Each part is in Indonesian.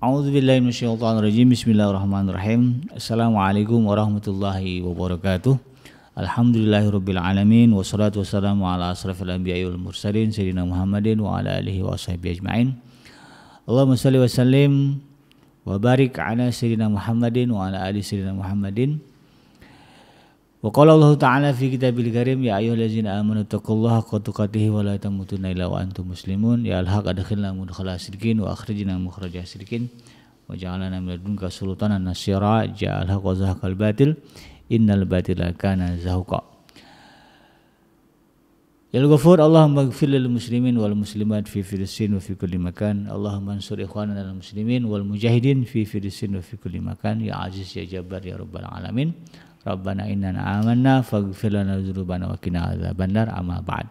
A'udzubillahiminasyaitonirrajim. Bismillahirrahmanirrahim. Assalamualaikum warahmatullahi wabarakatuh. Alhamdulillahirabbil alamin wassalatu wassalamu ala asrafil anbiya'i wal mursalin sayyidina Muhammadin wa ala alihi wa sahbihi ajmain. Allahumma salli wa sallim wa barik ala sayyidina Muhammadin wa ala ali sayyidina Muhammadin. Wa Allah Ta'ala fi kitabil karim ya ayyuhallazina amanu taqullaha haqqa tuqatih wa la muslimun ya alhaq adkhilna mudkhala sidqin wa akhrijna mukhraja sidqin wa ja'alna min ladunka sultanan nasira ja alhaq wa Ya Al-Ghafur Allahumma muslimin wal muslimat fi Filistin wa fi kulli makan Allahumma ansur al muslimin wal mujahidin fi Filistin wa fi kulli ya aziz ya jabbar ya rabbal alamin Rabbana innana amanna faghfir lana dzunubana wa qina adzabannar amma ba'd.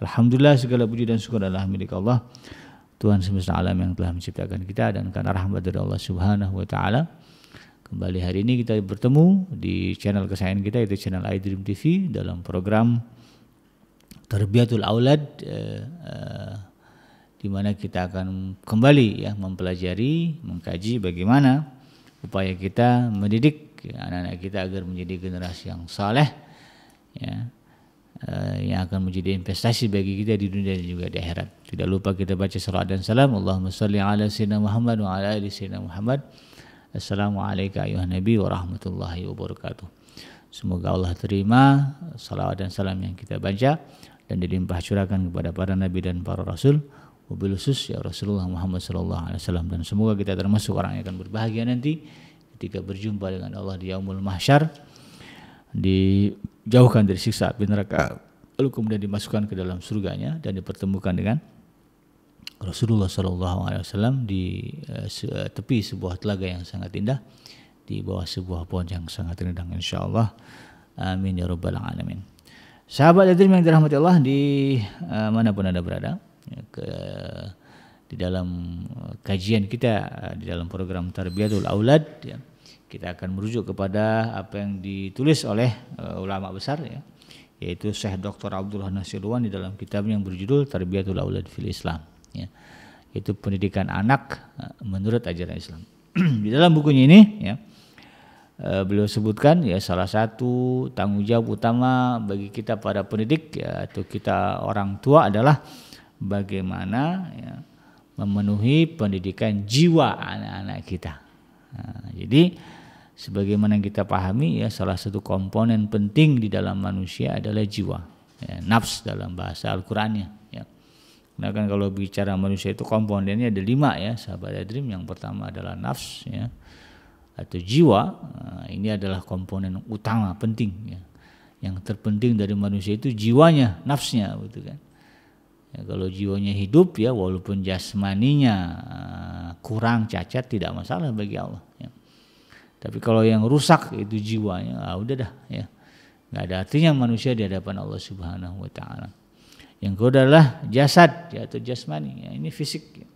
Alhamdulillah segala puji dan syukur adalah milik Allah Tuhan semesta alam yang telah menciptakan kita dan karena rahmat dari Allah Subhanahu wa taala. Kembali hari ini kita bertemu di channel kesayangan kita yaitu channel iDream TV dalam program terbiatul Aulad eh, eh, di mana kita akan kembali ya mempelajari, mengkaji bagaimana upaya kita mendidik anak-anak kita agar menjadi generasi yang saleh ya eh, yang akan menjadi investasi bagi kita di dunia dan juga di akhirat. Tidak lupa kita baca salat dan salam. Allahumma salli ala sayyidina Muhammad wa ala ali sayyidina Muhammad. Assalamualaikum ayuhan nabi wa rahmatullahi wabarakatuh. Semoga Allah terima salawat dan salam yang kita baca dan dilimpah curahkan kepada para nabi dan para rasul wabil ya Rasulullah Muhammad sallallahu alaihi wasallam dan semoga kita termasuk orang yang akan berbahagia nanti ketika berjumpa dengan Allah di yaumul mahsyar dijauhkan dari siksa api neraka lalu kemudian dimasukkan ke dalam surganya dan dipertemukan dengan Rasulullah Sallallahu Alaihi Wasallam di eh, eh, tepi sebuah telaga yang sangat indah di bawah sebuah pohon yang sangat indah. insya Allah amin ya robbal alamin sahabat dan yang dirahmati Allah di uh, manapun anda berada ke di dalam eh, kajian kita eh, di dalam program Tarbiyatul Aulad ya, kita akan merujuk kepada apa yang ditulis oleh uh, ulama besar ya yaitu Syekh Dr. Abdullah Nasirwan di dalam kitab yang berjudul Tarbiyatul Aulad fil Islam ya itu pendidikan anak menurut ajaran Islam di dalam bukunya ini ya beliau sebutkan ya salah satu tanggung jawab utama bagi kita para pendidik ya, atau kita orang tua adalah bagaimana ya, memenuhi pendidikan jiwa anak-anak kita. Nah, jadi sebagaimana kita pahami ya salah satu komponen penting di dalam manusia adalah jiwa, ya, nafs dalam bahasa Al-Qur'annya. Ya. Nah kan kalau bicara manusia itu komponennya ada lima ya sahabat Adrim. Yang pertama adalah nafs ya atau jiwa. Nah, ini adalah komponen utama penting ya. Yang terpenting dari manusia itu jiwanya, nafsnya, gitu kan Ya, kalau jiwanya hidup ya walaupun jasmaninya uh, kurang cacat tidak masalah bagi Allah. Ya. Tapi kalau yang rusak itu jiwanya, ah, udah dah ya. Nggak ada artinya manusia di hadapan Allah Subhanahu wa taala. Yang kedua adalah jasad ya, atau jasmani. Ya, ini fisik. Ya.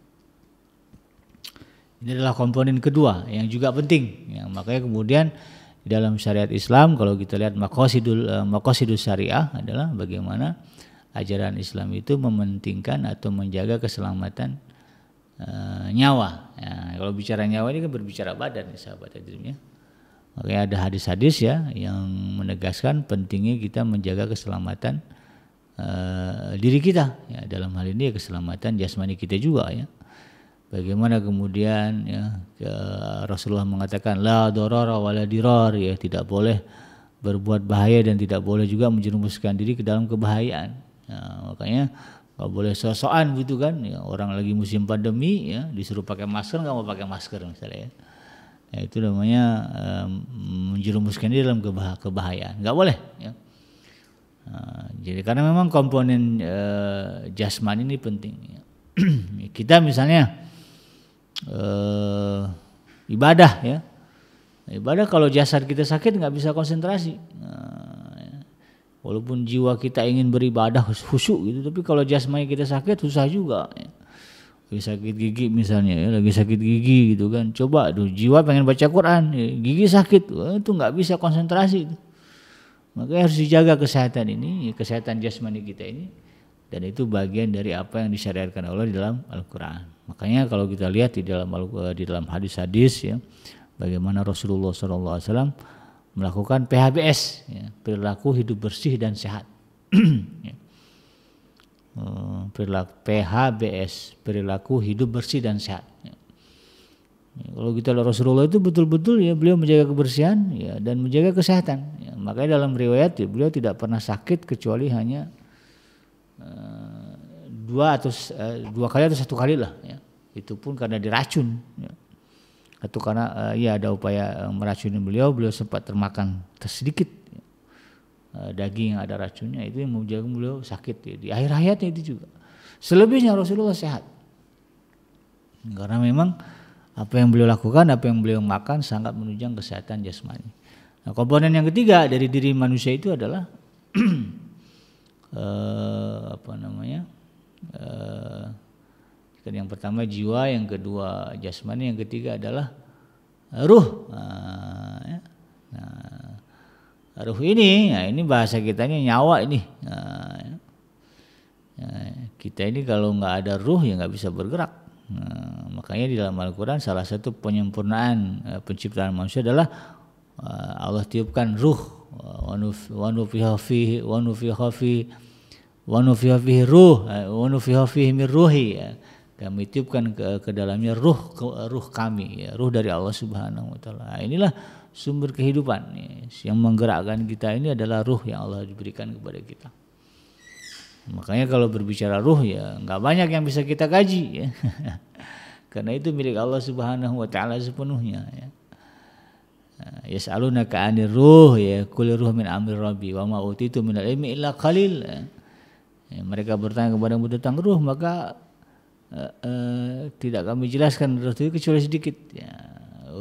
Ini adalah komponen kedua yang juga penting. Ya, makanya kemudian dalam syariat Islam kalau kita lihat makosidul eh, makosidul syariah adalah bagaimana ajaran Islam itu mementingkan atau menjaga keselamatan e, nyawa. Ya, kalau bicara nyawa ini kan berbicara badan, ya, sahabat hadirnya. Oke ada hadis-hadis ya yang menegaskan pentingnya kita menjaga keselamatan e, diri kita. Ya, dalam hal ini ya keselamatan jasmani kita juga ya. Bagaimana kemudian ya ke, Rasulullah mengatakan la doror wala ya tidak boleh berbuat bahaya dan tidak boleh juga menjerumuskan diri ke dalam kebahayaan. Ya, makanya nggak boleh sosokan gitu kan ya, orang lagi musim pandemi ya disuruh pakai masker nggak mau pakai masker misalnya ya. ya itu namanya um, menjerumuskan diri dalam kebah kebahayaan nggak boleh ya. uh, jadi karena memang komponen uh, jasmani ini penting ya. kita misalnya uh, ibadah ya ibadah kalau jasad kita sakit nggak bisa konsentrasi nah, walaupun jiwa kita ingin beribadah khusyuk gitu tapi kalau jasmani kita sakit susah juga lagi sakit gigi misalnya ya, lagi sakit gigi gitu kan coba tuh jiwa pengen baca Quran ya, gigi sakit Wah, itu nggak bisa konsentrasi tuh. makanya harus dijaga kesehatan ini ya, kesehatan jasmani kita ini dan itu bagian dari apa yang disyariatkan Allah di dalam Al-Quran makanya kalau kita lihat di dalam di dalam hadis-hadis ya bagaimana Rasulullah SAW melakukan PHBS ya, perilaku hidup bersih dan sehat ya. eh, perilaku PHBS perilaku hidup bersih dan sehat ya. ya, kalau kita lihat Rasulullah itu betul-betul ya beliau menjaga kebersihan ya, dan menjaga kesehatan ya, makanya dalam riwayat ya, beliau tidak pernah sakit kecuali hanya uh, dua atau uh, dua kali atau satu kali lah ya. itu pun karena diracun ya atau karena uh, ya ada upaya eh, meracuni beliau, beliau sempat termakan sedikit uh, eh, daging yang ada racunnya itu yang menjadikan beliau sakit ya, di akhir hayatnya itu juga. Selebihnya Rasulullah sehat. Karena memang apa yang beliau lakukan, apa yang beliau makan sangat menunjang kesehatan jasmani. Nah, komponen yang ketiga dari diri manusia itu adalah uh, apa namanya? Dan yang pertama jiwa, yang kedua jasmani, yang ketiga adalah ruh. Nah, ya. nah ruh ini, nah ini bahasa kitanya nyawa ini. Nah, ya. nah, kita ini kalau nggak ada ruh ya nggak bisa bergerak. Nah, makanya di dalam Al-Quran salah satu penyempurnaan eh, penciptaan manusia adalah eh, Allah tiupkan ruh. Wanufihafi wanufi wanufihafi ruh eh, wanufihafi mirruhi. Ya kami tiupkan ke, ke dalamnya ruh ke, ruh kami ya, ruh dari Allah Subhanahu wa taala. Nah, inilah sumber kehidupan ya. yang menggerakkan kita ini adalah ruh yang Allah diberikan kepada kita. Makanya kalau berbicara ruh ya nggak banyak yang bisa kita kaji ya. Karena itu milik Allah Subhanahu wa taala sepenuhnya ya. Nah, yas'alunaka 'anir ruh ya, kul ruh min amri rabbi wa ma utitu min al ilmi illa qalil. Ya. ya, mereka bertanya kepada mu tentang ruh maka uh, tidak kami jelaskan ruh itu kecuali sedikit ya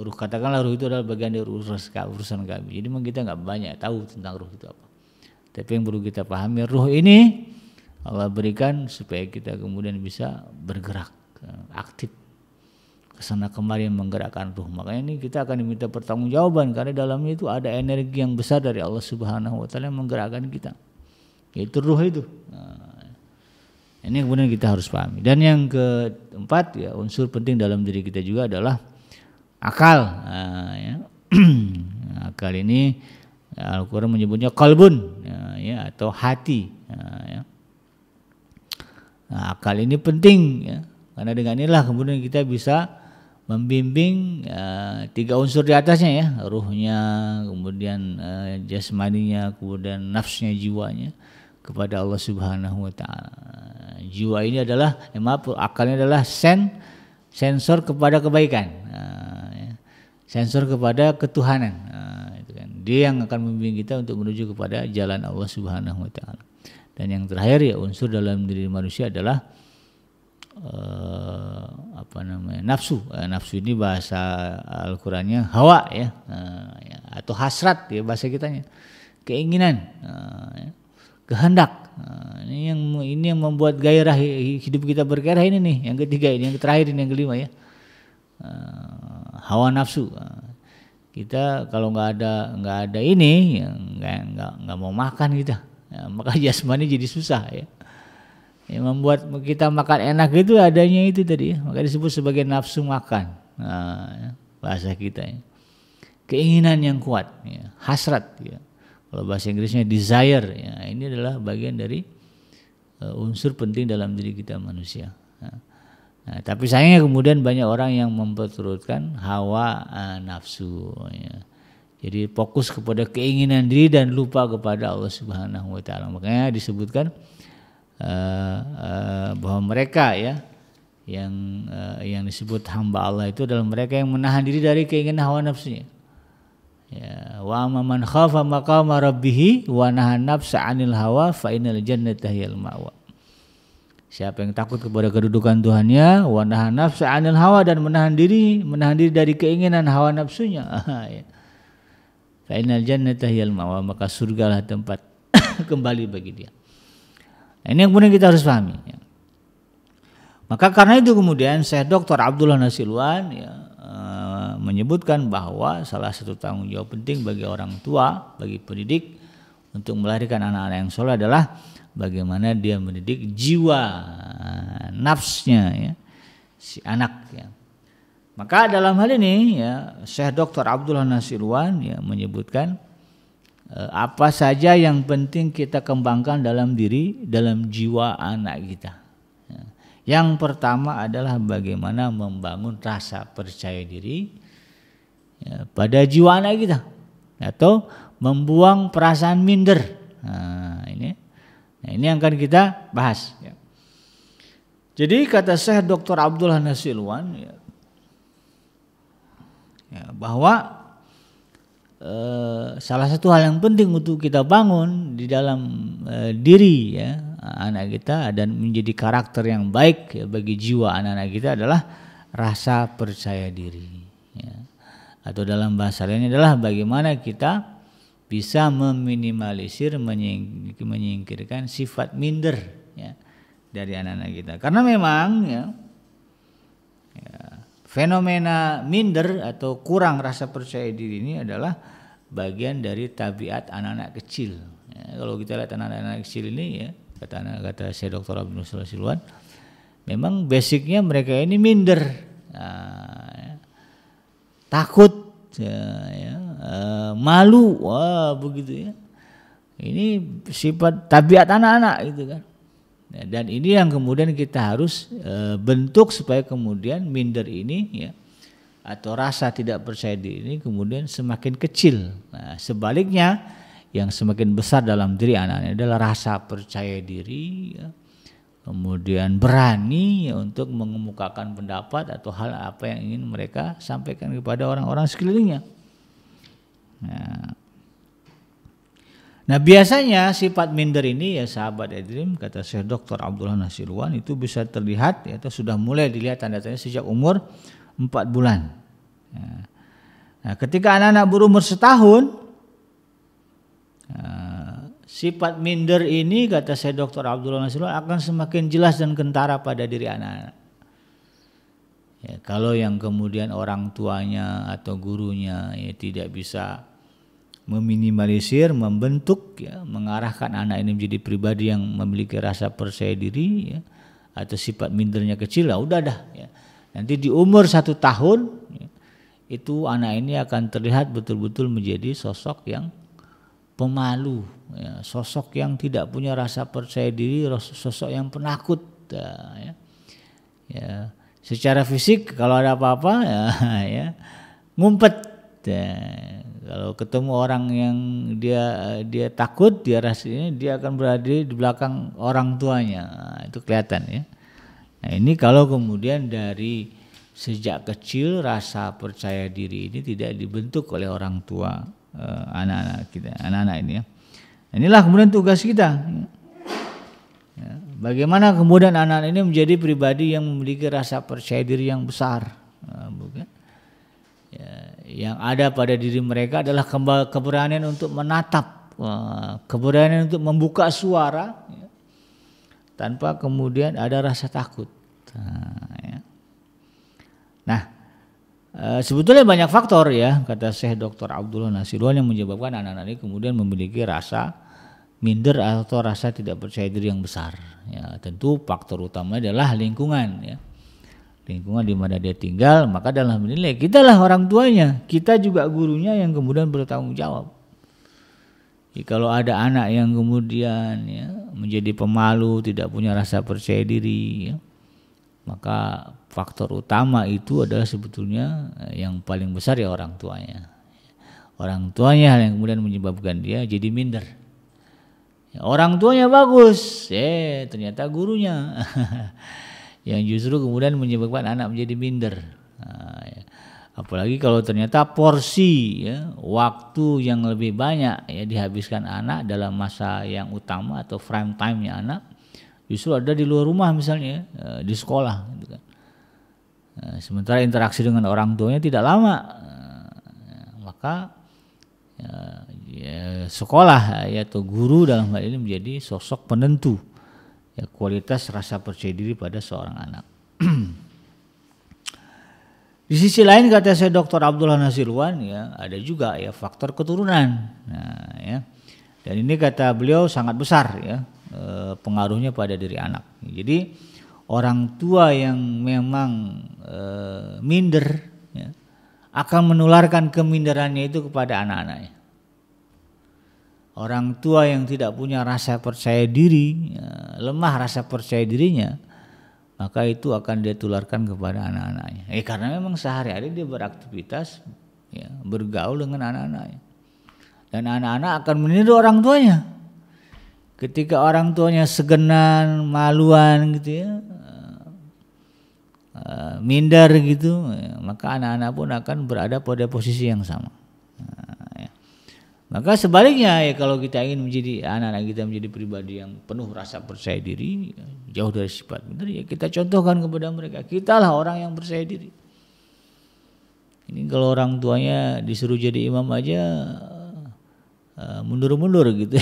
ruh katakanlah ruh itu adalah bagian dari urusan urusan kami jadi memang kita nggak banyak tahu tentang ruh itu apa tapi yang perlu kita pahami ruh ini Allah berikan supaya kita kemudian bisa bergerak eh, aktif kesana kemari menggerakkan ruh makanya ini kita akan diminta pertanggungjawaban karena dalamnya itu ada energi yang besar dari Allah Subhanahu Wa Taala yang menggerakkan kita yaitu ruh itu nah, ini kemudian kita harus pahami. Dan yang keempat ya unsur penting dalam diri kita juga adalah akal. Nah, ya. akal ini Al-Quran menyebutnya kolbun ya, ya, atau hati. Nah, ya. Nah, akal ini penting ya, karena dengan inilah kemudian kita bisa membimbing ya, tiga unsur di atasnya ya ruhnya kemudian uh, jasmaninya kemudian nafsunya jiwanya kepada Allah Subhanahu wa taala jiwa ini adalah ya maaf akalnya adalah sen sensor kepada kebaikan eh, ya. sensor kepada ketuhanan eh, kan. dia yang akan membimbing kita untuk menuju kepada jalan Allah Subhanahu Wa Taala dan yang terakhir ya unsur dalam diri manusia adalah uh, apa namanya nafsu uh, nafsu ini bahasa Al-Qurannya hawa ya, uh, atau hasrat ya bahasa kitanya keinginan uh, ya kehendak. Nah, ini yang ini yang membuat gairah hidup kita bergairah ini nih, yang ketiga ini, yang terakhir ini, yang kelima ya. Uh, hawa nafsu. Uh, kita kalau nggak ada nggak ada ini, ya nggak nggak mau makan kita. Ya, maka jasmani jadi susah ya. Yang membuat kita makan enak itu adanya itu tadi ya. Maka disebut sebagai nafsu makan. Nah, ya, bahasa kita ya. Keinginan yang kuat ya, hasrat ya kalau bahasa Inggrisnya desire ya, ini adalah bagian dari uh, unsur penting dalam diri kita manusia nah, tapi sayangnya kemudian banyak orang yang memperturutkan hawa uh, nafsu ya. jadi fokus kepada keinginan diri dan lupa kepada Allah Subhanahu Wa Taala makanya disebutkan uh, uh, bahwa mereka ya yang uh, yang disebut hamba Allah itu adalah mereka yang menahan diri dari keinginan hawa nafsunya. Ya, wa man khafa maqama rabbih wa nahana nafsa 'anil hawa fa innal jannata hiyal ma'wa. Siapa yang takut kepada kedudukan Tuhannya, wa nahana nafsa 'anil hawa dan menahan diri, menahan diri dari keinginan hawa nafsunya. Ya. Fa innal jannata hiyal ma'wa, maka surgalah tempat kembali bagi dia. Nah, ini yang kemudian kita harus pahami. Ya. Maka karena itu kemudian Syekh Dr. Abdullah Nasilwan ya, menyebutkan bahwa salah satu tanggung jawab penting bagi orang tua, bagi pendidik untuk melahirkan anak-anak yang soleh adalah bagaimana dia mendidik jiwa nafsnya ya, si anak ya. Maka dalam hal ini ya Syekh Dr. Abdullah Nasirwan ya menyebutkan e, apa saja yang penting kita kembangkan dalam diri, dalam jiwa anak kita. Ya. Yang pertama adalah bagaimana membangun rasa percaya diri ya, pada anak kita atau membuang perasaan minder. Nah, ini nah, ini yang akan kita bahas. Ya. Jadi kata Syekh Dr. Abdullah Hanasilwan ya, ya, bahwa eh, salah satu hal yang penting untuk kita bangun di dalam eh, diri ya anak kita dan menjadi karakter yang baik ya, bagi jiwa anak-anak kita adalah rasa percaya diri atau dalam bahasa lain adalah bagaimana kita bisa meminimalisir menyingkirkan sifat minder ya, dari anak-anak kita karena memang ya, ya, fenomena minder atau kurang rasa percaya diri ini adalah bagian dari tabiat anak-anak kecil ya, kalau kita lihat anak-anak kecil ini ya kata kata saya dokter Abdul Silwan memang basicnya mereka ini minder nah, takut ya, ya, eh, malu wah begitu ya ini sifat tabiat anak-anak gitu kan ya, dan ini yang kemudian kita harus eh, bentuk supaya kemudian minder ini ya atau rasa tidak percaya diri ini kemudian semakin kecil nah, sebaliknya yang semakin besar dalam diri anak-anak adalah rasa percaya diri ya, kemudian berani ya untuk mengemukakan pendapat atau hal apa yang ingin mereka sampaikan kepada orang-orang sekelilingnya. Nah. nah biasanya sifat minder ini ya sahabat Edrim kata Syekh Dr. Abdullah Nasiruan itu bisa terlihat ya itu sudah mulai dilihat tanda tanya sejak umur 4 bulan. Nah, nah ketika anak-anak berumur setahun nah, sifat minder ini kata saya Dr. Abdullah Nasrullah akan semakin jelas dan kentara pada diri anak-anak. Ya, kalau yang kemudian orang tuanya atau gurunya ya, tidak bisa meminimalisir, membentuk, ya, mengarahkan anak ini menjadi pribadi yang memiliki rasa percaya diri ya, atau sifat mindernya kecil, lah ya, udah dah. Ya. Nanti di umur satu tahun ya, itu anak ini akan terlihat betul-betul menjadi sosok yang pemalu, ya, sosok yang tidak punya rasa percaya diri, sosok yang penakut. Ya, ya. Ya. Secara fisik kalau ada apa-apa ya, ya ngumpet. Ya. Kalau ketemu orang yang dia dia takut, dia rasanya dia akan berada di belakang orang tuanya. Nah, itu kelihatan ya. Nah, ini kalau kemudian dari sejak kecil rasa percaya diri ini tidak dibentuk oleh orang tua Eh, anak-anak kita, anak-anak ini ya. Inilah kemudian tugas kita. Ya, bagaimana kemudian anak-anak ini menjadi pribadi yang memiliki rasa percaya diri yang besar, eh, bukan? Ya, yang ada pada diri mereka adalah keberanian untuk menatap, eh, keberanian untuk membuka suara, ya. tanpa kemudian ada rasa takut. Nah, ya. nah Eh, sebetulnya banyak faktor ya kata Syekh Dr. Abdullah Nasirwan yang menyebabkan anak-anak ini kemudian memiliki rasa minder atau rasa tidak percaya diri yang besar. Ya, tentu faktor utamanya adalah lingkungan ya. Lingkungan di mana dia tinggal, maka dalam menilai kita lah orang tuanya, kita juga gurunya yang kemudian bertanggung jawab. Ya, kalau ada anak yang kemudian ya menjadi pemalu, tidak punya rasa percaya diri ya, maka faktor utama itu adalah sebetulnya eh, yang paling besar ya orang tuanya. Orang tuanya yang kemudian menyebabkan dia jadi minder. Ya, orang tuanya bagus, eh ternyata gurunya yang justru kemudian menyebabkan anak menjadi minder. Nah, ya. Apalagi kalau ternyata porsi ya, waktu yang lebih banyak ya dihabiskan anak dalam masa yang utama atau frame time-nya anak justru ada di luar rumah misalnya eh, di sekolah gitu kan. Eh, sementara interaksi dengan orang tuanya tidak lama eh, maka eh, ya, sekolah ya, atau guru dalam hal ini menjadi sosok penentu ya, kualitas rasa percaya diri pada seorang anak di sisi lain kata saya Dr. Abdullah Nasirwan ya ada juga ya faktor keturunan. Nah, ya. Dan ini kata beliau sangat besar ya pengaruhnya pada diri anak. Jadi orang tua yang memang e, minder ya, akan menularkan keminderannya itu kepada anak-anaknya. Orang tua yang tidak punya rasa percaya diri, ya, lemah rasa percaya dirinya, maka itu akan dia tularkan kepada anak-anaknya. Eh karena memang sehari-hari dia beraktivitas, ya, bergaul dengan anak-anaknya, dan anak-anak akan meniru orang tuanya ketika orang tuanya segenan, maluan gitu ya, Eh, minder gitu, ya, maka anak-anak pun akan berada pada posisi yang sama. Eh, ya. Maka sebaliknya ya kalau kita ingin menjadi anak-anak kita menjadi pribadi yang penuh rasa percaya diri, jauh dari sifat minder, ya kita contohkan kepada mereka, kitalah orang yang percaya diri. Ini kalau orang tuanya disuruh jadi imam aja eh, mundur-mundur uh, gitu.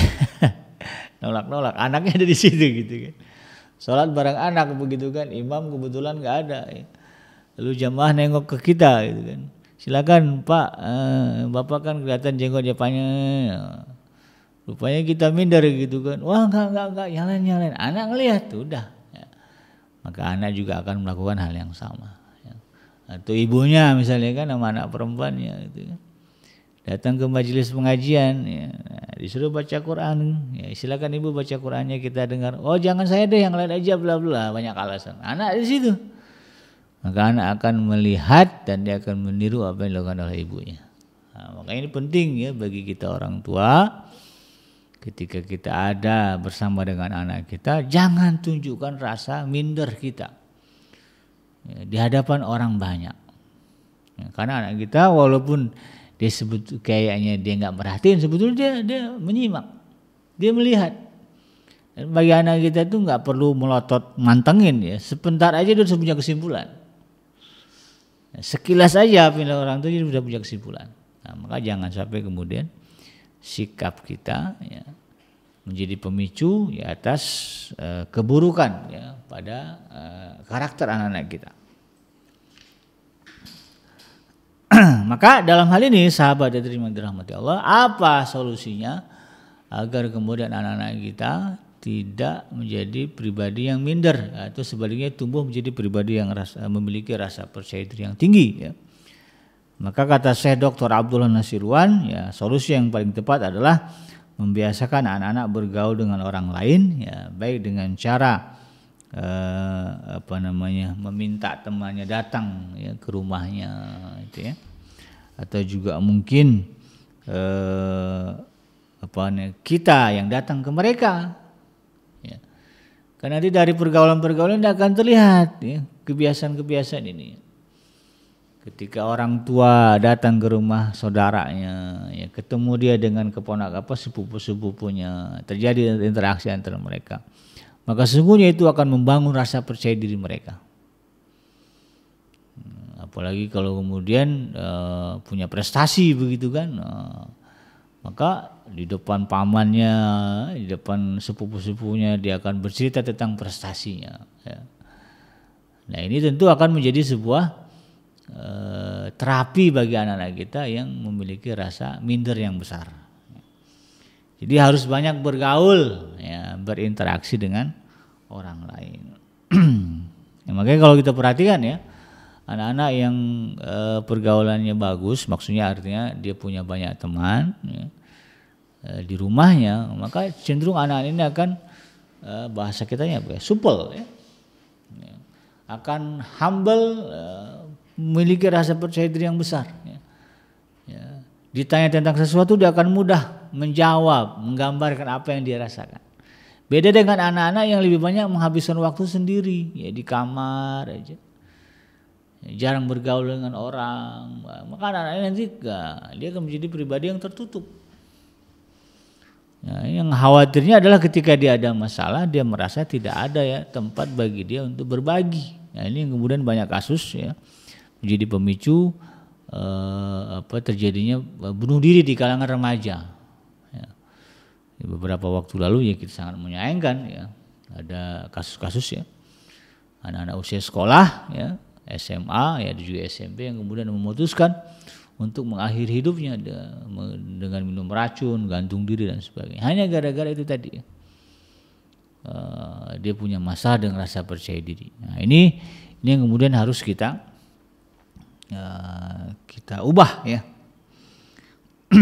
nolak-nolak anaknya ada di situ gitu kan sholat bareng anak begitu kan imam kebetulan nggak ada lalu jamaah nengok ke kita gitu kan silakan pak eh, bapak kan kelihatan jenggot japanya rupanya kita minder gitu kan wah nggak nggak nggak nyalain nyalain anak ngelihat udah ya. maka anak juga akan melakukan hal yang sama ya. atau ibunya misalnya kan sama anak perempuannya gitu kan datang ke majelis pengajian ya, disuruh baca Quran ya silakan ibu baca Qurannya kita dengar oh jangan saya deh yang lain aja bla bla banyak alasan anak di situ maka anak akan melihat dan dia akan meniru apa yang dilakukan oleh ibunya nah, makanya ini penting ya bagi kita orang tua ketika kita ada bersama dengan anak kita jangan tunjukkan rasa minder kita ya, di hadapan orang banyak ya, karena anak kita walaupun dia sebut kayaknya dia nggak merhatiin sebetulnya dia dia menyimak dia melihat dan bagi anak kita tuh nggak perlu melotot mantengin ya sebentar aja dia sudah punya kesimpulan ya, sekilas aja pindah orang tuh dia sudah punya kesimpulan nah, maka jangan sampai kemudian sikap kita ya, menjadi pemicu ya atas uh, keburukan ya pada uh, karakter anak-anak kita Maka dalam hal ini sahabat yang terima dirahmati Allah, apa solusinya agar kemudian anak-anak kita tidak menjadi pribadi yang minder atau sebaliknya tumbuh menjadi pribadi yang rasa, memiliki rasa percaya diri yang tinggi ya. Maka kata Syekh Dr. Abdullah Nasirwan, ya solusi yang paling tepat adalah membiasakan anak-anak bergaul dengan orang lain ya, baik dengan cara uh, apa namanya meminta temannya datang ya, ke rumahnya itu ya atau juga mungkin uh, apa kita yang datang ke mereka ya. karena nanti dari pergaulan-pergaulan tidak akan terlihat ya, kebiasaan-kebiasaan ini ketika orang tua datang ke rumah saudaranya ya ketemu dia dengan keponak apa sepupu-sepupunya terjadi interaksi antara mereka maka sesungguhnya itu akan membangun rasa percaya diri mereka. Hmm, apalagi kalau kemudian e, punya prestasi begitu kan, e, maka di depan pamannya, di depan sepupu-sepupunya dia akan bercerita tentang prestasinya. Ya. Nah ini tentu akan menjadi sebuah e, terapi bagi anak-anak kita yang memiliki rasa minder yang besar. Jadi harus banyak bergaul, ya, berinteraksi dengan orang lain. ya, makanya kalau kita perhatikan ya, anak-anak yang e, pergaulannya bagus, maksudnya artinya dia punya banyak teman ya, e, di rumahnya, maka cenderung anak ini akan e, bahasa kitanya ya, supel, ya. ya. akan humble, e, memiliki rasa percaya diri yang besar. Ya. Ya. Ditanya tentang sesuatu dia akan mudah menjawab, menggambarkan apa yang dia rasakan. Beda dengan anak-anak yang lebih banyak menghabiskan waktu sendiri, ya di kamar aja. Jarang bergaul dengan orang. Maka anak-anak nanti dia akan menjadi pribadi yang tertutup. Nah, yang khawatirnya adalah ketika dia ada masalah, dia merasa tidak ada ya tempat bagi dia untuk berbagi. Nah, ini yang kemudian banyak kasus ya menjadi pemicu eh, apa terjadinya eh, bunuh diri di kalangan remaja. Ya, beberapa waktu lalu ya kita sangat menyayangkan ya ada kasus-kasus ya anak-anak usia sekolah ya SMA ya juga SMP yang kemudian memutuskan untuk mengakhiri hidupnya dengan minum racun, gantung diri dan sebagainya. Hanya gara-gara itu tadi. Uh, dia punya masalah dengan rasa percaya diri. Nah, ini ini yang kemudian harus kita eh, kita ubah ya.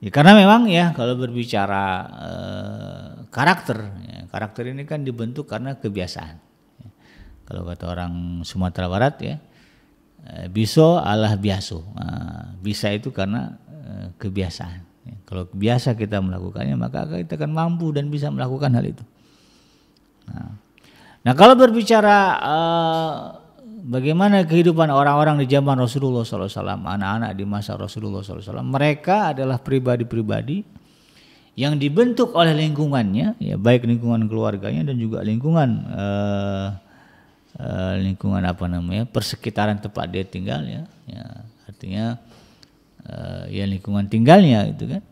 Ya, karena memang ya kalau berbicara eh, karakter, ya, karakter ini kan dibentuk karena kebiasaan. Ya. Kalau kata orang Sumatera Barat ya, eh, biso Allah biaso. Nah, bisa itu karena eh, kebiasaan. Ya. Kalau biasa kita melakukannya maka kita akan mampu dan bisa melakukan hal itu. Nah, nah kalau berbicara eh, Bagaimana kehidupan orang-orang di zaman Rasulullah SAW, anak-anak di masa Rasulullah SAW. Mereka adalah pribadi-pribadi yang dibentuk oleh lingkungannya, ya baik lingkungan keluarganya dan juga lingkungan eh, eh, lingkungan apa namanya persekitaran tempat dia tinggal ya, ya artinya eh, ya lingkungan tinggalnya itu kan.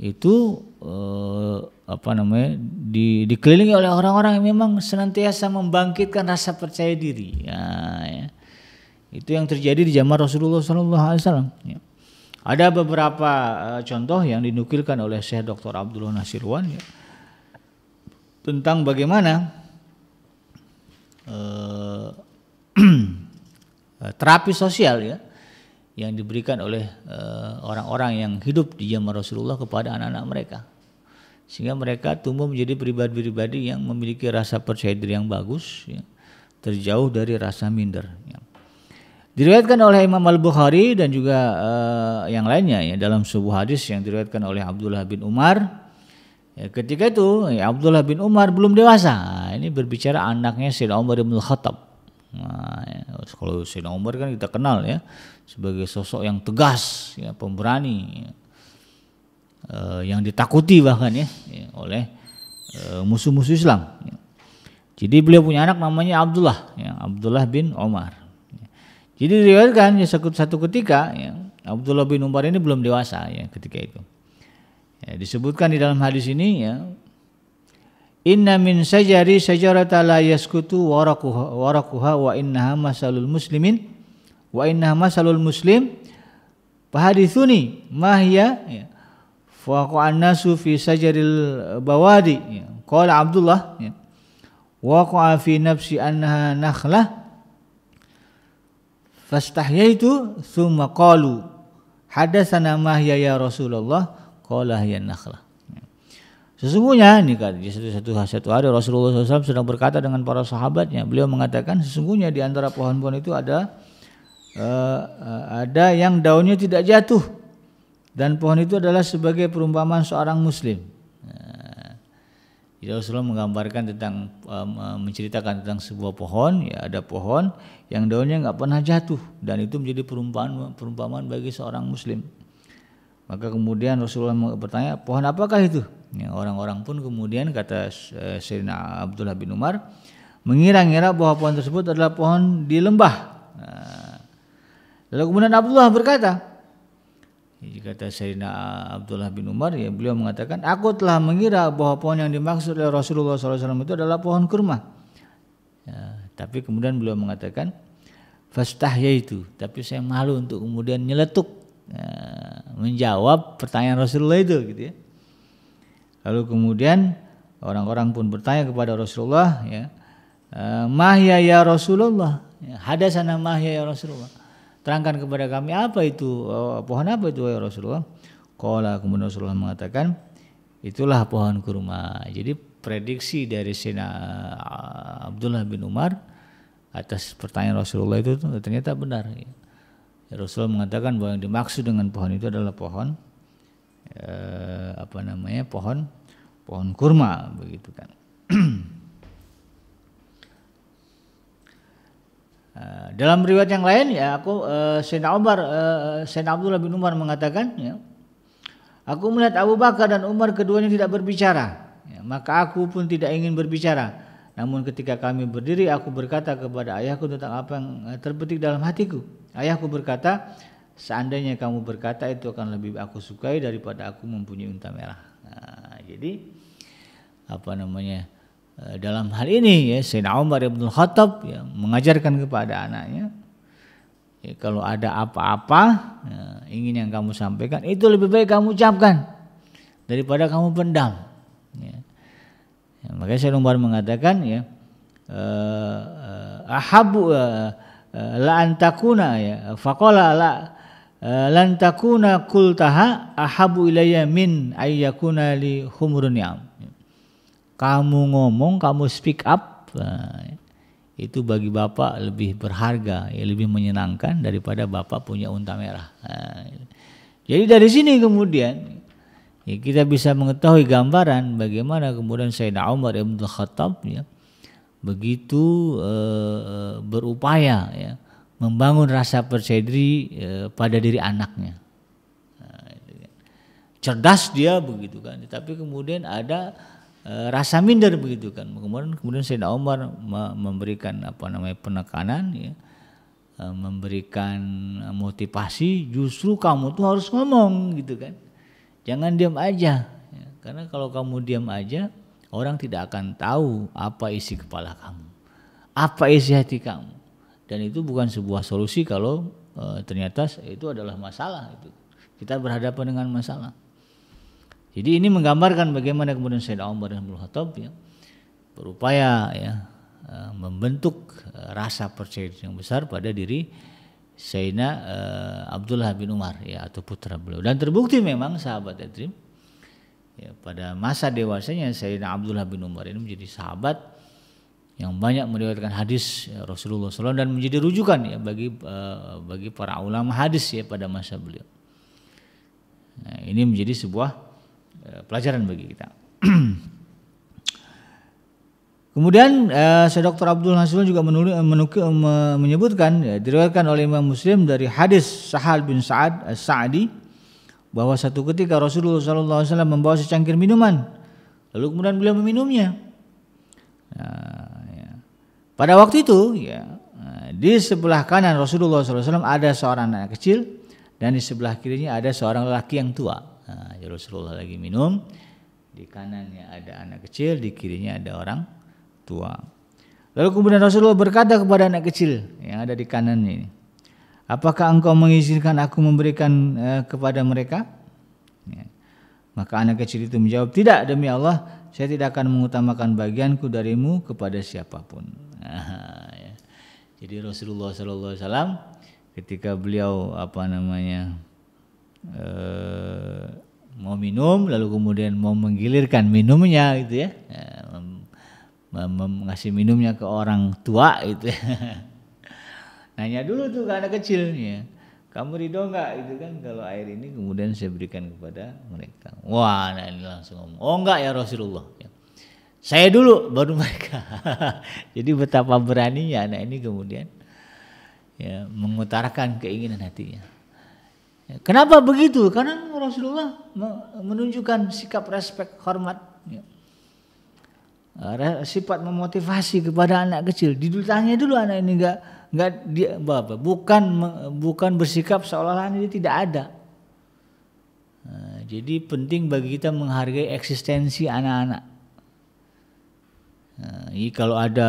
Itu eh, apa namanya di, dikelilingi oleh orang-orang yang memang senantiasa membangkitkan rasa percaya diri. Ya, ya. Itu yang terjadi di zaman Rasulullah SAW. Ya. Ada beberapa uh, contoh yang dinukilkan oleh Syekh Dr. Abdullah Nasirwan ya, tentang bagaimana uh, terapi sosial ya yang diberikan oleh orang-orang uh, yang hidup di zaman Rasulullah kepada anak-anak mereka sehingga mereka tumbuh menjadi pribadi-pribadi yang memiliki rasa percaya diri yang bagus ya, terjauh dari rasa minder ya. diriwayatkan oleh Imam Al Bukhari dan juga uh, yang lainnya ya dalam sebuah hadis yang diriwayatkan oleh Abdullah bin Umar ya, ketika itu ya, Abdullah bin Umar belum dewasa nah, ini berbicara anaknya Sayyidina Umar bin Khattab nah, ya, kalau Sayyidina Umar kan kita kenal ya sebagai sosok yang tegas ya pemberani ya Eh, yang ditakuti bahkan ya, ya oleh eh, musuh-musuh Islam. Ya. Jadi beliau punya anak namanya Abdullah, ya, Abdullah bin Omar. Ya. Jadi diriwayatkan ya satu ketika ya, Abdullah bin Umar ini belum dewasa ya ketika itu. Ya, disebutkan di dalam hadis ini ya Inna min sajari sajarata la yaskutu warakuha, warakuha wa innaha salul muslimin wa inna innaha salul muslim fahadithuni mahya ya, Waqa nasu fi sajaril bawadi. Ya. Qala Abdullah ya. Waqa fi nafsi annaha nakhlah. Fastahyaitu thumma qalu hadatsana mahya ya Rasulullah qala hiya nakhlah. Ya. Sesungguhnya ini kan di satu, satu satu hari Rasulullah SAW sedang berkata dengan para sahabatnya. Beliau mengatakan sesungguhnya di antara pohon-pohon itu ada uh, ada yang daunnya tidak jatuh dan pohon itu adalah sebagai perumpamaan seorang muslim. Ya, Rasulullah menggambarkan tentang menceritakan tentang sebuah pohon, ya ada pohon yang daunnya nggak pernah jatuh dan itu menjadi perumpamaan perumpamaan bagi seorang muslim. Maka kemudian Rasulullah bertanya, pohon apakah itu? orang ya, orang-orang pun kemudian kata eh, Sayyidina Abdullah bin Umar mengira-ngira bahwa pohon tersebut adalah pohon di lembah. Nah, lalu kemudian Abdullah berkata, jadi kata Sayyidina Abdullah bin Umar ya beliau mengatakan aku telah mengira bahwa pohon yang dimaksud oleh Rasulullah SAW itu adalah pohon kurma. Ya, tapi kemudian beliau mengatakan fastahya itu tapi saya malu untuk kemudian nyeletuk ya, menjawab pertanyaan Rasulullah itu gitu ya. Lalu kemudian orang-orang pun bertanya kepada Rasulullah ya eh, mahya ya Rasulullah ya, hadasana mahya ya Rasulullah Terangkan kepada kami apa itu eh, pohon apa itu ya Rasulullah? kala kemudian Rasulullah mengatakan itulah pohon kurma. Jadi prediksi dari Sina eh, Abdullah bin Umar atas pertanyaan Rasulullah itu ternyata benar. Ya, Rasulullah mengatakan bahwa yang dimaksud dengan pohon itu adalah pohon eh, apa namanya pohon pohon kurma begitu kan. Eh, dalam riwayat yang lain ya aku uh, Sayyidina Umar uh, Sayyidina Abdullah bin Umar mengatakan ya Aku melihat Abu Bakar dan Umar keduanya tidak berbicara ya, maka aku pun tidak ingin berbicara namun ketika kami berdiri aku berkata kepada ayahku tentang apa yang terbetik dalam hatiku ayahku berkata seandainya kamu berkata itu akan lebih aku sukai daripada aku mempunyai unta merah nah, jadi apa namanya Eh, dalam hal ini ya Sayyidina Umar bin Khattab ya, mengajarkan kepada anaknya ya, kalau ada apa-apa ya, ingin yang kamu sampaikan itu lebih baik kamu ucapkan daripada kamu pendam ya. Ya, makanya Sayyidina Umar mengatakan ya eh, ahabu eh, la antakuna ya faqala la lantakuna kultaha ahabu ilayya min ayyakuna li humrun ya'am kamu ngomong, kamu speak up, nah, itu bagi bapak lebih berharga, ya lebih menyenangkan daripada bapak punya unta merah. Nah, jadi dari sini kemudian ya kita bisa mengetahui gambaran bagaimana kemudian Sayyidina Umar Ibn Khattab ya, begitu eh, berupaya ya, membangun rasa percaya diri eh, pada diri anaknya nah, kan. cerdas dia begitu kan tapi kemudian ada Eh, rasa minder begitu kan. Kemudian kemudian Sayyidina Umar memberikan apa namanya penekanan ya eh, memberikan motivasi justru kamu tuh harus ngomong gitu kan. Jangan diam aja. Ya, karena kalau kamu diam aja orang tidak akan tahu apa isi kepala kamu. Apa isi hati kamu. Dan itu bukan sebuah solusi kalau e, ternyata itu adalah masalah itu. Kita berhadapan dengan masalah. Jadi ini menggambarkan bagaimana kemudian Sayyidina Umar bin Khattab ya, berupaya ya e, membentuk e, rasa percaya yang besar pada diri Sayyidina uh, Abdullah bin Umar ya atau putra beliau dan terbukti memang sahabat Edrim ya, pada masa dewasanya Sayyidina Abdullah bin Umar ini menjadi sahabat yang banyak meriwayatkan hadis ya, Rasulullah SAW dan menjadi rujukan ya bagi uh, bagi para ulama hadis ya pada masa beliau. Nah, ini menjadi sebuah Eh, pelajaran bagi kita. Kemudian eh, Dr. Abdul Hasan juga menunjukkan, menukil, menyebutkan ya, diriwayatkan oleh Imam Muslim dari hadis Sahal bin Sa'ad eh, Sa'adi bahwa satu ketika Rasulullah SAW membawa secangkir minuman lalu kemudian beliau meminumnya. Nah, ya. Pada waktu itu ya eh, di sebelah kanan Rasulullah SAW ada seorang anak kecil dan di sebelah kirinya ada seorang lelaki yang tua. Nah, Rasulullah lagi minum, di kanannya ada anak kecil, di kirinya ada orang tua. Lalu kemudian Rasulullah berkata kepada anak kecil yang ada di kanannya ini, apakah engkau mengizinkan aku memberikan eh, kepada mereka? Ya. Maka anak kecil itu menjawab, tidak demi Allah, saya tidak akan mengutamakan bagianku darimu kepada siapapun. Nah, ya. Jadi Rasulullah Sallallahu Alaihi Wasallam ketika beliau apa namanya e, mau minum lalu kemudian mau menggilirkan minumnya gitu ya, ya mem, mem, ngasih minumnya ke orang tua gitu ya. nanya dulu tuh ke anak kecilnya, kamu ridho nggak itu kan kalau air ini kemudian saya berikan kepada mereka wah nah ini langsung ngomong oh enggak ya Rasulullah ya. saya dulu baru mereka jadi betapa beraninya anak ini kemudian ya mengutarakan keinginan hatinya Kenapa begitu? Karena Rasulullah menunjukkan sikap respek, hormat. Ya. Eh, sifat memotivasi kepada anak kecil. Didutanya dulu anak ini enggak enggak dia apa, bukan bukan bersikap seolah-olah ini tidak ada. Eh, jadi penting bagi kita menghargai eksistensi anak-anak. Nah, kalau ada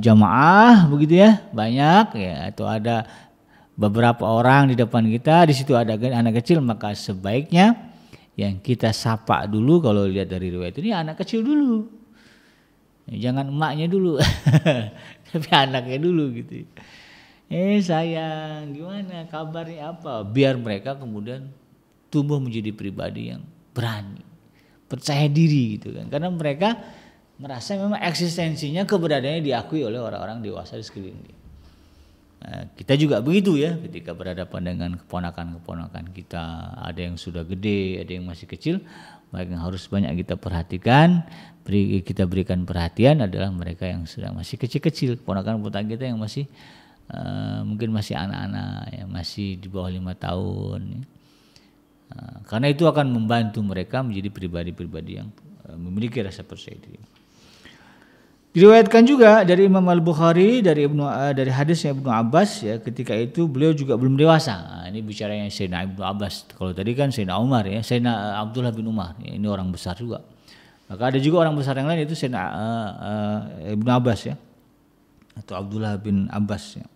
jamaah begitu ya banyak ya atau ada beberapa orang di depan kita, di situ ada anak kecil, maka sebaiknya yang kita sapa dulu kalau lihat dari riwayat ini anak kecil dulu. Jangan emaknya dulu. Tapi anaknya dulu gitu. Eh sayang, gimana kabarnya apa? Biar mereka kemudian tumbuh menjadi pribadi yang berani, percaya diri gitu kan. Karena mereka merasa memang eksistensinya keberadaannya diakui oleh orang-orang dewasa di sekeliling dia. Eh, kita juga begitu ya ketika berhadapan dengan keponakan-keponakan kita ada yang sudah gede ada yang masih kecil mereka yang harus banyak kita perhatikan beri, kita berikan perhatian adalah mereka yang sudah masih kecil-kecil keponakan-keponakan kita yang masih uh, mungkin masih anak-anak ya masih di bawah lima tahun ya. uh, karena itu akan membantu mereka menjadi pribadi-pribadi yang memiliki rasa percaya diri. Diriwayatkan juga dari Imam Al Bukhari dari Ibnu eh, dari hadisnya Ibnu Abbas ya ketika itu beliau juga belum dewasa. Nah, ini bicara yang Sayyidina Ibnu Abbas. Kalau tadi kan Sayyidina Umar ya, Sayyidina eh, Abdullah bin Umar. Ya, ini orang besar juga. Maka ada juga orang besar yang lain itu Sayyidina uh, uh, Ibnu Abbas ya. Atau Abdullah bin Abbas ya.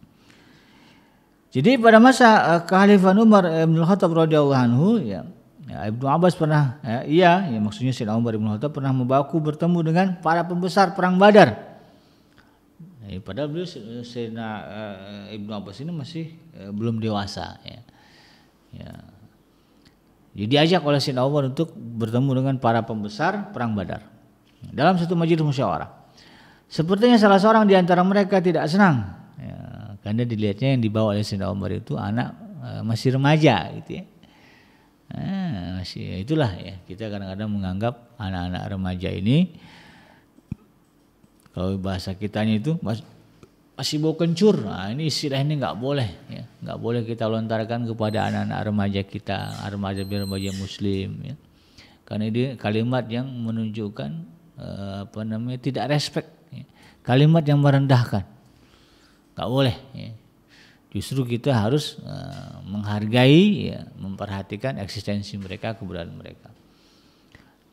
Jadi pada masa uh, Khalifah Umar Ibnu Khattab radhiyallahu anhu ya, Ya, Ibnu Abbas pernah, ya, iya, ya maksudnya Syed Umar Ibnu Khattab pernah membawaku bertemu dengan para pembesar perang Badar. Ya, padahal beliau Sayyidina uh, Ibnu Abbas ini masih uh, belum dewasa. Ya. Ya. Jadi diajak oleh Syed Umar untuk bertemu dengan para pembesar perang Badar dalam satu majelis musyawarah. Sepertinya salah seorang di antara mereka tidak senang ya, karena dilihatnya yang dibawa oleh Syed Umar itu anak uh, masih remaja gitu ya nah masih ya, itulah ya kita kadang-kadang menganggap anak-anak remaja ini kalau bahasa kita kitanya itu masih bau kencur. Nah, ini istilah ini nggak boleh, ya. nggak boleh kita lontarkan kepada anak-anak remaja kita, remaja biar remaja Muslim, ya. karena ini kalimat yang menunjukkan eh, apa namanya tidak respect, ya. kalimat yang merendahkan, nggak boleh. Ya justru kita harus eh, menghargai, ya, memperhatikan eksistensi mereka, keberadaan mereka.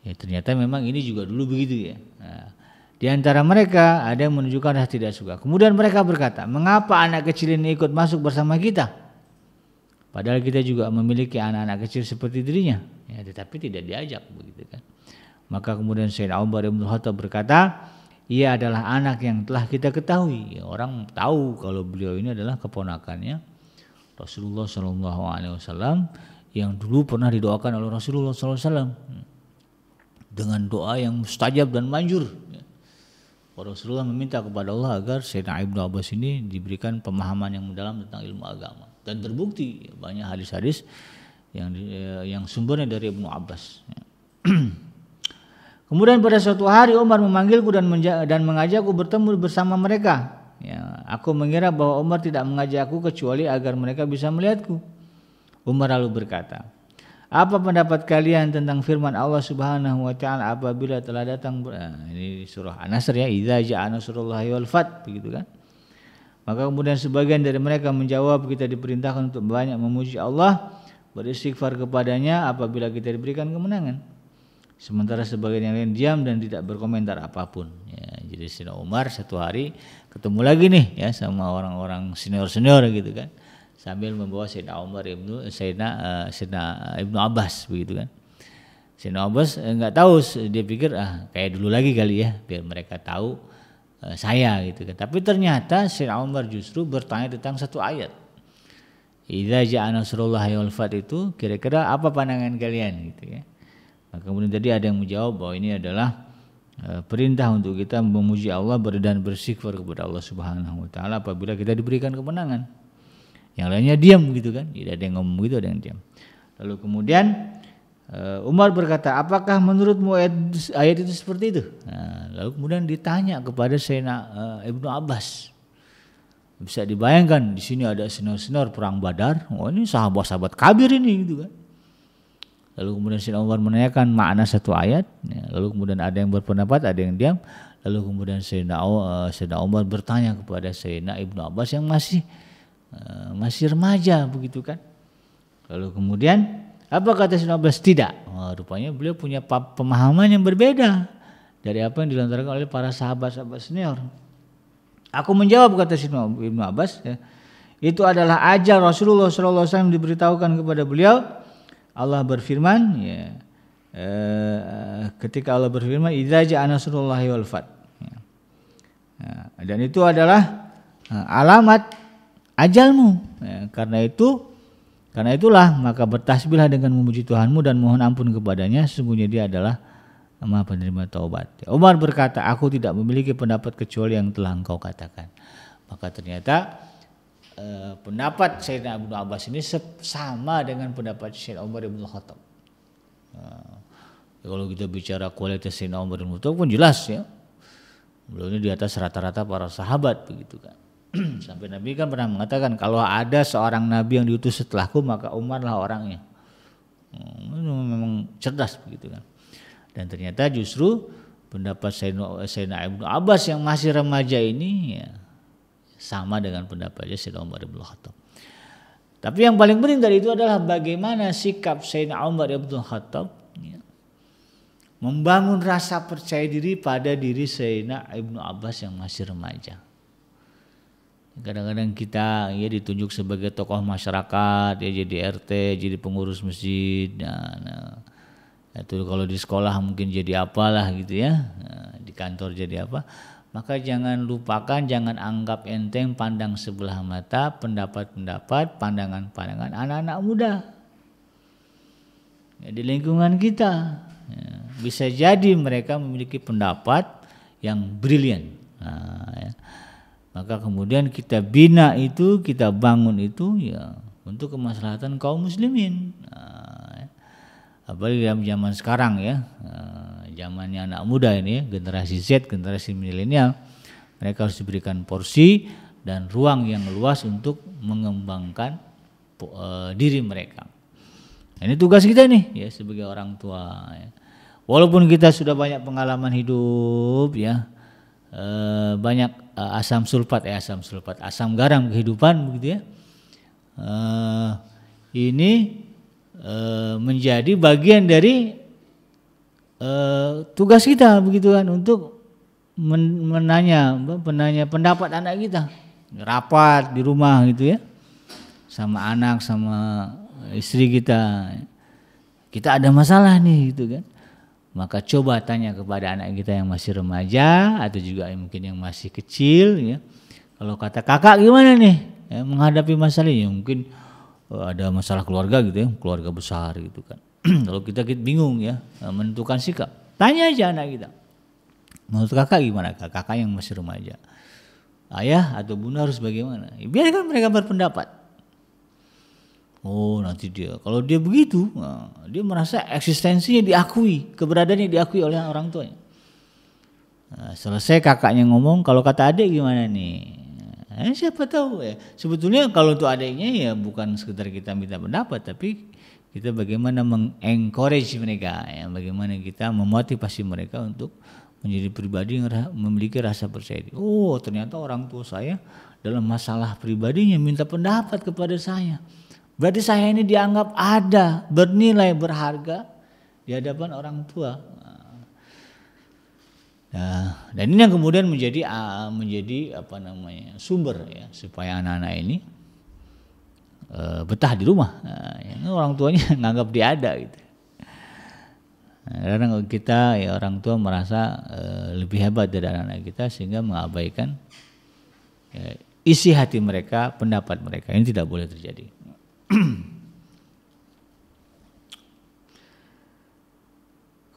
Ya ternyata memang ini juga dulu begitu ya. Nah, di antara mereka ada yang menunjukkan rasa tidak suka. Kemudian mereka berkata, mengapa anak kecil ini ikut masuk bersama kita? Padahal kita juga memiliki anak-anak kecil seperti dirinya, ya, tetapi tidak diajak begitu kan. Maka kemudian Sayyid Umar bin Khattab berkata, ia adalah anak yang telah kita ketahui. Orang tahu kalau beliau ini adalah keponakannya Rasulullah Shallallahu Alaihi Wasallam yang dulu pernah didoakan oleh Rasulullah Shallallahu Alaihi Wasallam hmm, dengan doa yang mustajab dan manjur. Rasulullah meminta kepada Allah agar Sayyidina Ibnu Abbas ini diberikan pemahaman yang mendalam tentang ilmu agama dan terbukti banyak hadis-hadis yang eh, yang sumbernya dari Ibnu Abbas. Kemudian pada suatu hari Umar memanggilku dan dan mengajakku bertemu bersama mereka. Ya, aku mengira bahwa Umar tidak mengajakku kecuali agar mereka bisa melihatku. Umar lalu berkata, apa pendapat kalian tentang firman Allah Subhanahu wa taala apabila telah datang nah, ini surah An-Nasr ya idza jaa nasrullahi wal fat begitu kan. Maka kemudian sebagian dari mereka menjawab kita diperintahkan untuk banyak memuji Allah, beristighfar kepadanya apabila kita diberikan kemenangan. Sementara sebagian yang lain diam dan tidak berkomentar apapun. Ya, jadi Sina Umar satu hari ketemu lagi nih ya sama orang-orang senior-senior gitu kan. Sambil membawa Sina Umar ibnu eh, Sina uh, eh, Sina ibnu Abbas begitu kan. Sina Abbas eh, nggak eh, tahu dia pikir ah kayak dulu lagi kali ya biar mereka tahu uh, saya gitu kan. Tapi ternyata Sina Umar justru bertanya tentang satu ayat. Idza ja'a nasrullah wal itu kira-kira apa pandangan kalian gitu ya. Nah, kemudian tadi ada yang menjawab bahwa ini adalah eh, perintah untuk kita memuji Allah dan bersyukur kepada Allah Subhanahu wa taala apabila kita diberikan kemenangan. Yang lainnya diam gitu kan. Tidak ada yang ngomong gitu, ada yang diam. Lalu kemudian eh, Umar berkata, "Apakah menurutmu ayat, ayat itu seperti itu?" Nah, lalu kemudian ditanya kepada Sayyidina eh, Ibnu Abbas. Bisa dibayangkan di sini ada senor-senor perang Badar. Oh, ini sahabat-sahabat kabir ini gitu kan Lalu kemudian Sayyidina Umar menanyakan makna satu ayat, ya, lalu kemudian ada yang berpendapat, ada yang diam. Lalu kemudian Sayyidina, uh, Umar bertanya kepada Sayyidina Ibnu Abbas yang masih eh, masih remaja begitu kan. Lalu kemudian apa kata Sayyidina Abbas? Tidak. Wah, rupanya beliau punya pemahaman yang berbeda dari apa yang dilontarkan oleh para sahabat-sahabat senior. Aku menjawab kata Sayyidina Ibnu Abbas, ya, itu adalah ajar Rasulullah SAW yang diberitahukan kepada beliau Allah berfirman ya eh, ketika Allah berfirman idza jaa nasrullahi wal fat. ya. Nah, dan itu adalah eh, alamat ajalmu ya, karena itu karena itulah maka bertasbihlah dengan memuji Tuhanmu dan mohon ampun kepadanya sesungguhnya dia adalah Maha penerima taubat. Ya, Umar berkata, aku tidak memiliki pendapat kecuali yang telah engkau katakan. Maka ternyata Eh, pendapat Sayyidina Abu Abbas ini sama dengan pendapat Sayyidina Umar Ibn Khattab. Nah, kalau kita bicara kualitas Sayyidina Umar Ibn Khattab pun jelas ya. Beliau ini di atas rata-rata para sahabat begitu kan. Sampai Nabi kan pernah mengatakan kalau ada seorang Nabi yang diutus setelahku maka Umarlah orangnya. Hmm, memang cerdas begitu kan. Dan ternyata justru pendapat Sayyidina Abu Abbas yang masih remaja ini ya, sama dengan pendapatnya Sayyidina Umar bin Khattab. Tapi yang paling penting dari itu adalah bagaimana sikap Sayyidina Umar bin Khattab ya, membangun rasa percaya diri pada diri Sayyidina Ibnu Abbas yang masih remaja. Kadang-kadang kita ya ditunjuk sebagai tokoh masyarakat, ya jadi RT, jadi pengurus masjid. Nah, nah itu kalau di sekolah mungkin jadi apalah gitu ya nah, di kantor jadi apa maka jangan lupakan jangan anggap enteng pandang sebelah mata pendapat-pendapat pandangan-pandangan anak-anak muda ya, di lingkungan kita ya, bisa jadi mereka memiliki pendapat yang brilian nah, ya. maka kemudian kita bina itu kita bangun itu ya untuk kemaslahatan kaum muslimin nah, apalagi dalam zaman sekarang ya eh, zamannya anak muda ini generasi Z generasi milenial mereka harus diberikan porsi dan ruang yang luas untuk mengembangkan eh, diri mereka nah, ini tugas kita nih ya sebagai orang tua ya. walaupun kita sudah banyak pengalaman hidup ya eh, banyak asam sulfat ya eh, asam sulfat asam garam kehidupan begitu ya ini Eh, menjadi bagian dari eh, tugas kita begitu kan untuk men menanya penanya pendapat anak kita rapat di rumah gitu ya sama anak sama istri kita kita ada masalah nih gitu kan maka coba tanya kepada anak kita yang masih remaja atau juga mungkin yang masih kecil ya kalau kata kakak gimana nih ya, menghadapi masalah ini mungkin Eh, ada masalah keluarga gitu ya, keluarga besar gitu kan. Kalau kita, kita bingung ya eh, menentukan sikap, tanya aja anak kita. Menurut kakak gimana? Kakak yang masih remaja, ayah atau bunda harus bagaimana? Ya, biarkan mereka berpendapat. Oh nanti dia, kalau dia begitu, nah, dia merasa eksistensinya diakui, keberadaannya diakui oleh orang tuanya. Nah, selesai kakaknya ngomong, kalau kata adik gimana nih? Nah, siapa tahu ya. Sebetulnya kalau untuk adanya ya bukan sekedar kita minta pendapat tapi kita bagaimana mengencourage mereka ya, bagaimana kita memotivasi mereka untuk menjadi pribadi yang memiliki rasa percaya diri. Oh, ternyata orang tua saya dalam masalah pribadinya minta pendapat kepada saya. Berarti saya ini dianggap ada, bernilai, berharga di hadapan orang tua. Nah, dan ini yang kemudian menjadi menjadi apa namanya sumber ya supaya anak-anak ini uh, betah di rumah. Nah, ya, orang tuanya nganggap dia ada gitu. Nah, karena kita ya orang tua merasa uh, lebih hebat dari anak-anak kita sehingga mengabaikan ya, isi hati mereka, pendapat mereka. Ini tidak boleh terjadi.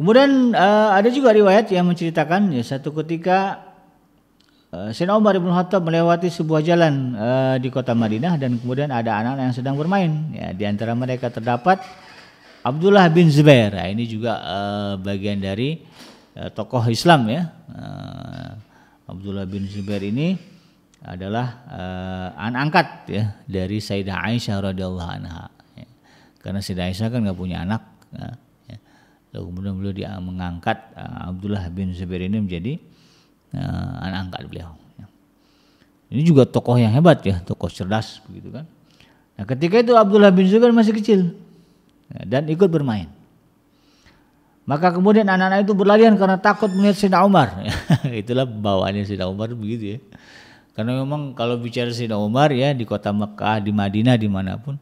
Kemudian uh, ada juga riwayat yang menceritakan ya satu ketika uh, Sayyidina Umar bin Khattab melewati sebuah jalan uh, di kota Madinah dan kemudian ada anak-anak yang sedang bermain. Ya, di antara mereka terdapat Abdullah bin Zubair. Nah, ini juga uh, bagian dari uh, tokoh Islam ya. Uh, Abdullah bin Zubair ini adalah uh, anak angkat ya dari Sayyidah Aisyah radhiyallahu anha. Ya. Karena Sayyidah Aisyah kan nggak punya anak. Ya Lalu kemudian beliau dia mengangkat uh, Abdullah bin Zubair ini menjadi uh, anak angkat beliau. Ya. Ini juga tokoh yang hebat ya, tokoh cerdas begitu kan. Nah ketika itu Abdullah bin Zubair masih kecil ya, dan ikut bermain. Maka kemudian anak-anak itu berlarian karena takut melihat Sina Umar. Ya. Itulah bawaannya Sina Umar begitu ya. Karena memang kalau bicara Sina Umar ya di kota Mekah, di Madinah, dimanapun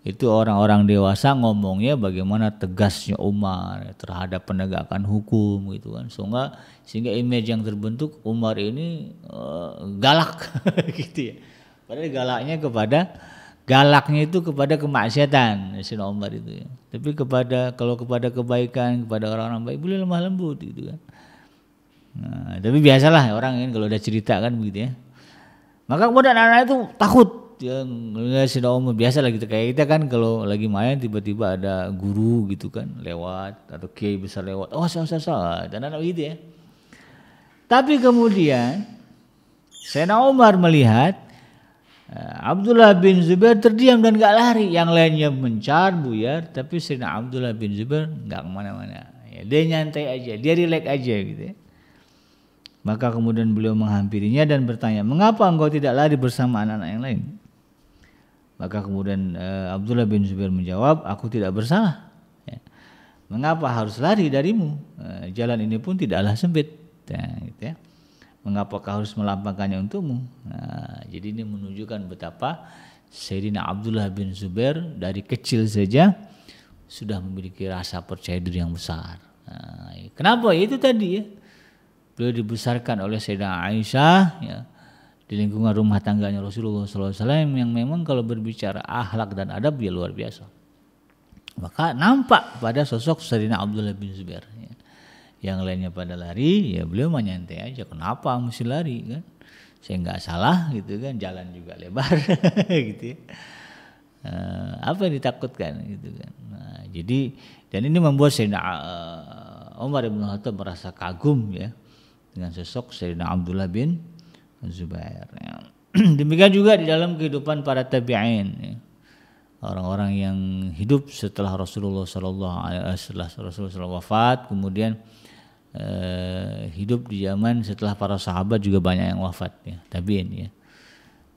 itu orang-orang dewasa ngomongnya bagaimana tegasnya Umar terhadap penegakan hukum gitu kan sehingga sehingga image yang terbentuk Umar ini uh, galak gitu ya padahal galaknya kepada galaknya itu kepada kemaksiatan Sina Umar itu ya tapi kepada kalau kepada kebaikan kepada orang-orang baik boleh lemah lembut gitu kan nah, tapi biasalah orang ini kalau udah cerita kan begitu ya maka kemudian anak-anak itu takut ya nggak sih umum biasa lah gitu kayak kita kan kalau lagi main tiba-tiba ada guru gitu kan lewat atau kiai besar lewat oh salah salah salah dan anak gitu ya tapi kemudian Sena Umar melihat eh, Abdullah bin Zubair terdiam dan gak lari yang lainnya mencar buyar tapi Sena Abdullah bin Zubair gak kemana-mana ya, dia nyantai aja dia relax aja gitu ya. Maka kemudian beliau menghampirinya dan bertanya, "Mengapa engkau tidak lari bersama anak-anak yang lain?" Maka kemudian uh, Abdullah bin Zubair menjawab, aku tidak bersalah. Ya. Mengapa harus lari darimu? Uh, jalan ini pun tidaklah sempit. Ya, gitu ya. Mengapa kau harus melampangkannya untukmu? Nah, jadi ini menunjukkan betapa Sayyidina Abdullah bin Zubair dari kecil saja sudah memiliki rasa percaya diri yang besar. Nah, kenapa? Itu tadi ya. Beliau dibesarkan oleh Sayyidina Aisyah ya di lingkungan rumah tangganya Rasulullah Sallallahu Alaihi Wasallam yang memang kalau berbicara ahlak dan adab dia luar biasa. Maka nampak pada sosok Sayyidina Abdullah bin Zubair. Ya. Yang lainnya pada lari, ya beliau menyantai aja. Kenapa mesti lari kan? Saya nggak salah gitu kan, jalan juga lebar gitu. Ya. Uh, apa yang ditakutkan gitu kan? Nah, jadi dan ini membuat Sayyidina Omar eh, Umar bin Khattab merasa kagum ya dengan sosok Sayyidina Abdullah bin Zubair. Ya. Demikian juga di dalam kehidupan para tabi'in. Ya. Orang-orang yang hidup setelah Rasulullah sallallahu alaihi eh, wasallam Rasulullah wafat, kemudian eh, hidup di zaman setelah para sahabat juga banyak yang wafat ya, tabi'in ya.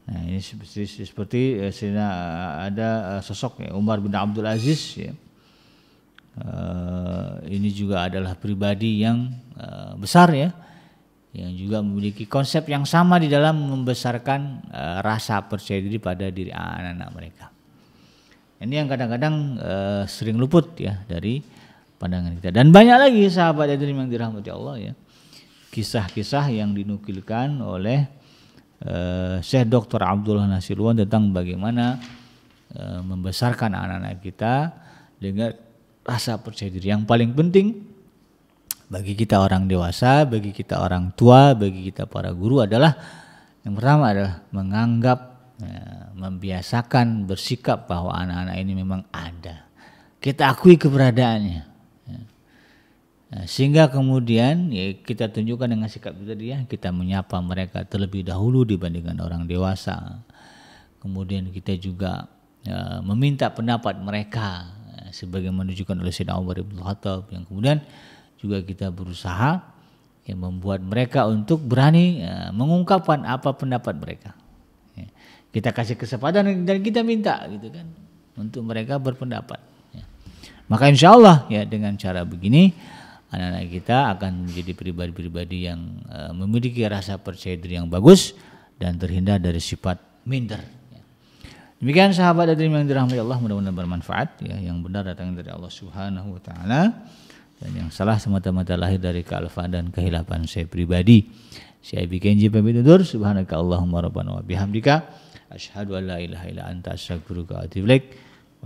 Nah, ini seperti seperti eh, sehingga ada eh, sosok ya, Umar bin Abdul Aziz ya. ini juga adalah pribadi yang besar ya yang juga memiliki konsep yang sama di dalam membesarkan e, rasa percaya diri pada diri anak-anak mereka. Ini yang kadang-kadang e, sering luput ya dari pandangan kita. Dan banyak lagi sahabat Edrim yang dirahmati Allah ya. Kisah-kisah yang dinukilkan oleh e, Syekh Dr. Abdullah Nasirwan tentang bagaimana e, membesarkan anak-anak kita dengan rasa percaya diri. Yang paling penting bagi kita orang dewasa, bagi kita orang tua, bagi kita para guru adalah yang pertama adalah menganggap, ya, membiasakan bersikap bahwa anak-anak ini memang ada. Kita akui keberadaannya. Ya. Nah, sehingga kemudian ya, kita tunjukkan dengan sikap itu tadi ya, kita menyapa mereka terlebih dahulu dibandingkan orang dewasa. Kemudian kita juga ya, meminta pendapat mereka ya, sebagaimana menunjukkan oleh Sayyidina Umar Ibn Khattab yang kemudian juga kita berusaha ya, membuat mereka untuk berani ya, mengungkapkan apa pendapat mereka. Ya, kita kasih kesempatan dan kita minta gitu kan untuk mereka berpendapat. Ya. Maka insya Allah ya dengan cara begini anak-anak kita akan menjadi pribadi-pribadi yang uh, memiliki rasa percaya diri yang bagus dan terhindar dari sifat minder. Ya. Demikian sahabat dan yang dirahmati Allah mudah-mudahan bermanfaat ya yang benar datang dari Allah Subhanahu wa taala. Dan yang salah semata-mata lahir dari kealfaan dan kehilapan saya pribadi. Saya bikin JPB Dudur, subhanaka Allahumma rabbana wa bihamdika. Ashadu an la ilaha ila anta astagfiruka wa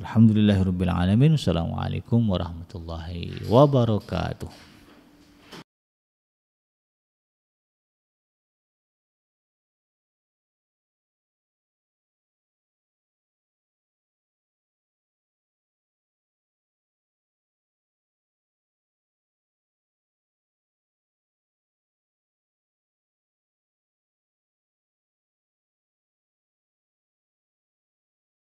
walhamdulillahi rabbil alamin. Assalamualaikum warahmatullahi wabarakatuh.